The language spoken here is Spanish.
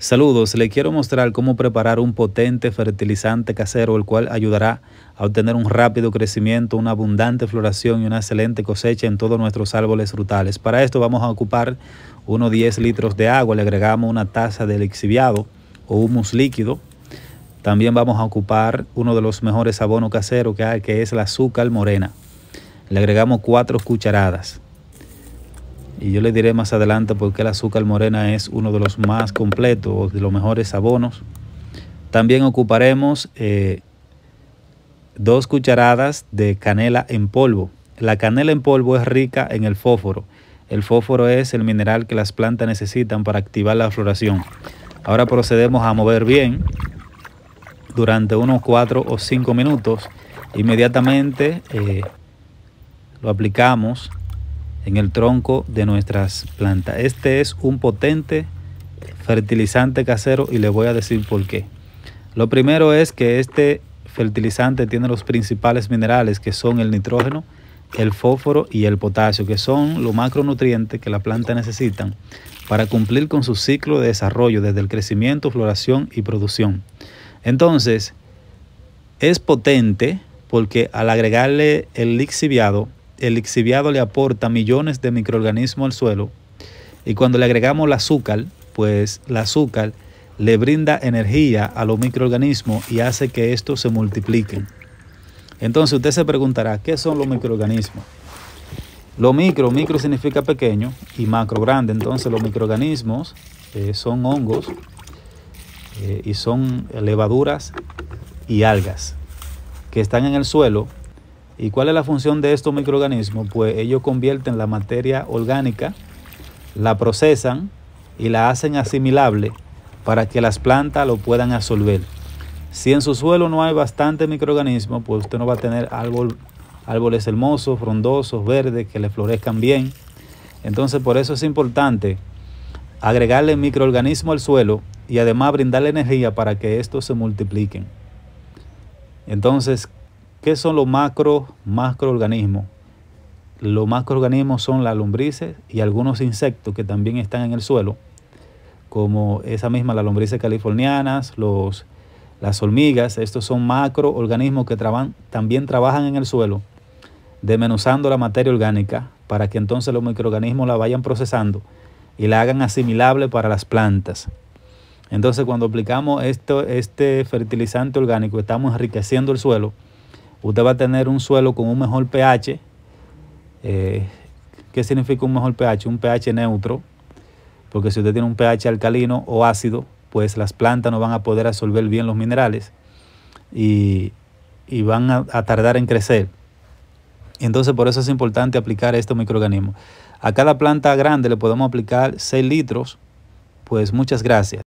Saludos, le quiero mostrar cómo preparar un potente fertilizante casero, el cual ayudará a obtener un rápido crecimiento, una abundante floración y una excelente cosecha en todos nuestros árboles frutales. Para esto vamos a ocupar unos 10 litros de agua, le agregamos una taza de lixiviado o humus líquido. También vamos a ocupar uno de los mejores abonos caseros que hay, que es la azúcar morena. Le agregamos 4 cucharadas. Y yo les diré más adelante por qué el azúcar morena es uno de los más completos de los mejores abonos. También ocuparemos eh, dos cucharadas de canela en polvo. La canela en polvo es rica en el fósforo. El fósforo es el mineral que las plantas necesitan para activar la floración. Ahora procedemos a mover bien durante unos 4 o 5 minutos. Inmediatamente eh, lo aplicamos en el tronco de nuestras plantas. Este es un potente fertilizante casero y le voy a decir por qué. Lo primero es que este fertilizante tiene los principales minerales que son el nitrógeno, el fósforo y el potasio, que son los macronutrientes que la planta necesita para cumplir con su ciclo de desarrollo desde el crecimiento, floración y producción. Entonces, es potente porque al agregarle el lixiviado el lixiviado le aporta millones de microorganismos al suelo y cuando le agregamos el azúcar, pues el azúcar le brinda energía a los microorganismos y hace que estos se multipliquen. Entonces usted se preguntará, ¿qué son los microorganismos? Lo micro, micro significa pequeño y macro grande. Entonces los microorganismos eh, son hongos eh, y son levaduras y algas que están en el suelo ¿Y cuál es la función de estos microorganismos? Pues ellos convierten la materia orgánica, la procesan y la hacen asimilable para que las plantas lo puedan absorber. Si en su suelo no hay bastante microorganismo, pues usted no va a tener árboles hermosos, frondosos, verdes, que le florezcan bien. Entonces por eso es importante agregarle microorganismo al suelo y además brindarle energía para que estos se multipliquen. Entonces, ¿Qué son los macro, macroorganismos? Los macroorganismos son las lombrices y algunos insectos que también están en el suelo, como esa misma, las lombrices californianas, los, las hormigas. Estos son macroorganismos que también trabajan en el suelo, desmenuzando la materia orgánica para que entonces los microorganismos la vayan procesando y la hagan asimilable para las plantas. Entonces, cuando aplicamos esto, este fertilizante orgánico, estamos enriqueciendo el suelo usted va a tener un suelo con un mejor pH. Eh, ¿Qué significa un mejor pH? Un pH neutro, porque si usted tiene un pH alcalino o ácido, pues las plantas no van a poder absorber bien los minerales y, van a, a, tardar en crecer. Entonces por eso es importante aplicar estos microorganismos. A cada planta grande le podemos aplicar 6 litros, pues muchas gracias.